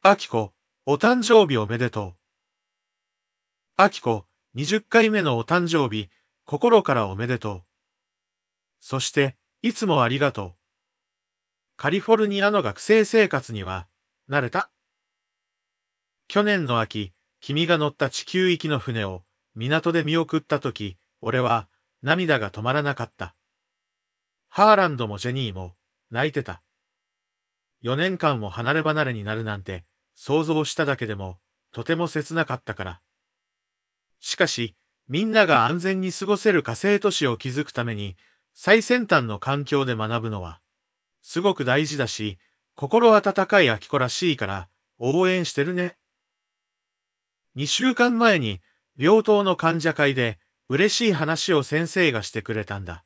アキコ、お誕生日おめでとう。アキコ、20回目のお誕生日、心からおめでとう。そして、いつもありがとう。カリフォルニアの学生生活には、慣れた。去年の秋、君が乗った地球行きの船を、港で見送った時、俺は、涙が止まらなかった。ハーランドもジェニーも、泣いてた。4年間も離れ離れになるなんて、想像しただけでも、とても切なかったから。しかし、みんなが安全に過ごせる火星都市を築くために、最先端の環境で学ぶのは、すごく大事だし、心温かい秋子らしいから、応援してるね。2週間前に、病棟の患者会で、嬉しい話を先生がしてくれたんだ。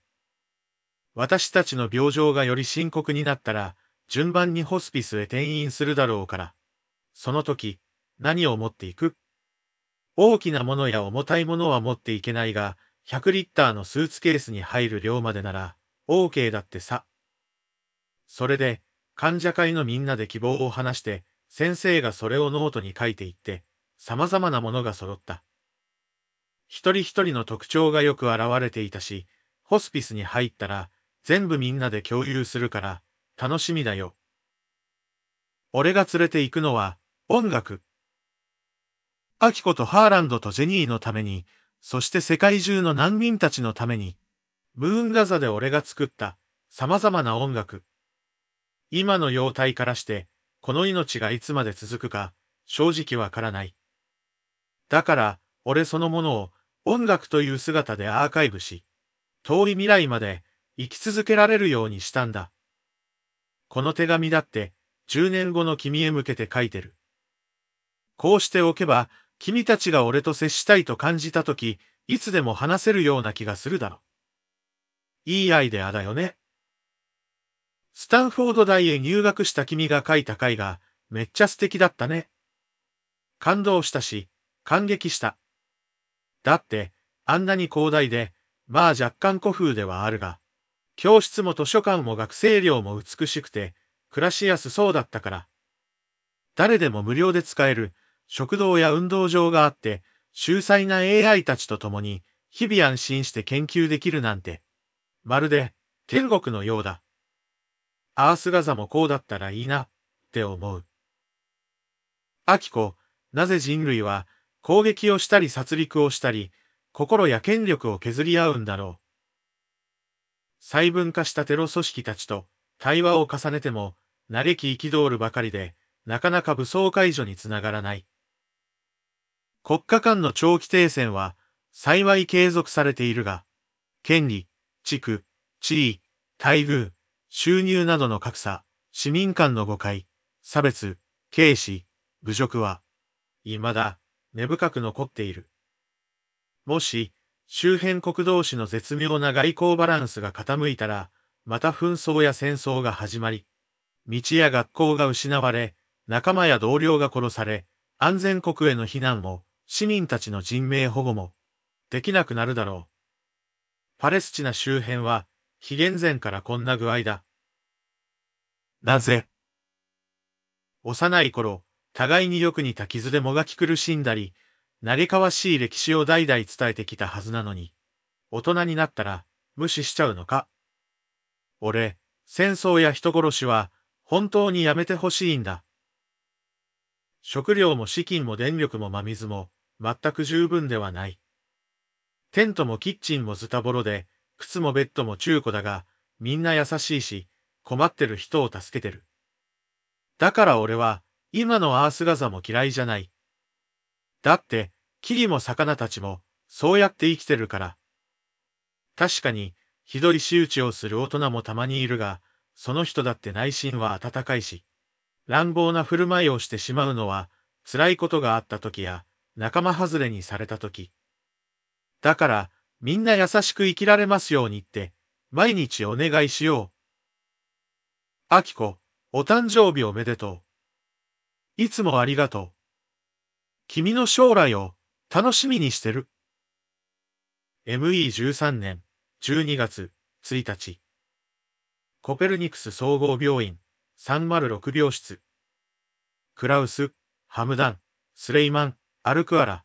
私たちの病状がより深刻になったら、順番にホスピスへ転院するだろうから、その時、何を持っていく大きなものや重たいものは持っていけないが、100リッターのスーツケースに入る量までなら、OK だってさ。それで、患者会のみんなで希望を話して、先生がそれをノートに書いていって、様々なものが揃った。一人一人の特徴がよく現れていたし、ホスピスに入ったら、全部みんなで共有するから、楽しみだよ。俺が連れて行くのは、音楽。アキコとハーランドとジェニーのために、そして世界中の難民たちのために、ムーンガザで俺が作った様々な音楽。今の様態からして、この命がいつまで続くか、正直わからない。だから、俺そのものを音楽という姿でアーカイブし、遠い未来まで生き続けられるようにしたんだ。この手紙だって、10年後の君へ向けて書いてる。こうしておけば、君たちが俺と接したいと感じたとき、いつでも話せるような気がするだろう。いいアイデアだよね。スタンフォード大へ入学した君が書いた回が、めっちゃ素敵だったね。感動したし、感激した。だって、あんなに広大で、まあ若干古風ではあるが、教室も図書館も学生寮も美しくて、暮らしやすそうだったから。誰でも無料で使える食堂や運動場があって、秀才な AI たちと共に日々安心して研究できるなんて、まるで天国のようだ。アースガザもこうだったらいいなって思う。アキコ、なぜ人類は攻撃をしたり殺戮をしたり、心や権力を削り合うんだろう。細分化したテロ組織たちと対話を重ねても、慣れき憤るばかりで、なかなか武装解除につながらない。国家間の長期停戦は、幸い継続されているが、権利、地区、地位、待遇、収入などの格差、市民間の誤解、差別、軽視、侮辱は、未だ根深く残っている。もし、周辺国同士の絶妙な外交バランスが傾いたら、また紛争や戦争が始まり、道や学校が失われ、仲間や同僚が殺され、安全国への避難も、市民たちの人命保護も、できなくなるだろう。パレスチナ周辺は、紀元前からこんな具合だ。なぜ幼い頃、互いによく似た傷でもがき苦しんだり、りかわしい歴史を代々伝えてきたはずなのに、大人になったら無視しちゃうのか俺、戦争や人殺しは本当にやめてほしいんだ。食料も資金も電力も真水も全く十分ではない。テントもキッチンもズタボロで、靴もベッドも中古だが、みんな優しいし、困ってる人を助けてる。だから俺は、今のアースガザも嫌いじゃない。だって、木々も魚たちも、そうやって生きてるから。確かに、日取り仕打ちをする大人もたまにいるが、その人だって内心は温かいし、乱暴な振る舞いをしてしまうのは、辛いことがあった時や、仲間外れにされた時。だから、みんな優しく生きられますようにって、毎日お願いしよう。あきこ、お誕生日おめでとう。いつもありがとう。君の将来を、楽しみにしてる。ME13 年12月1日。コペルニクス総合病院306病室。クラウス、ハムダン、スレイマン、アルクアラ、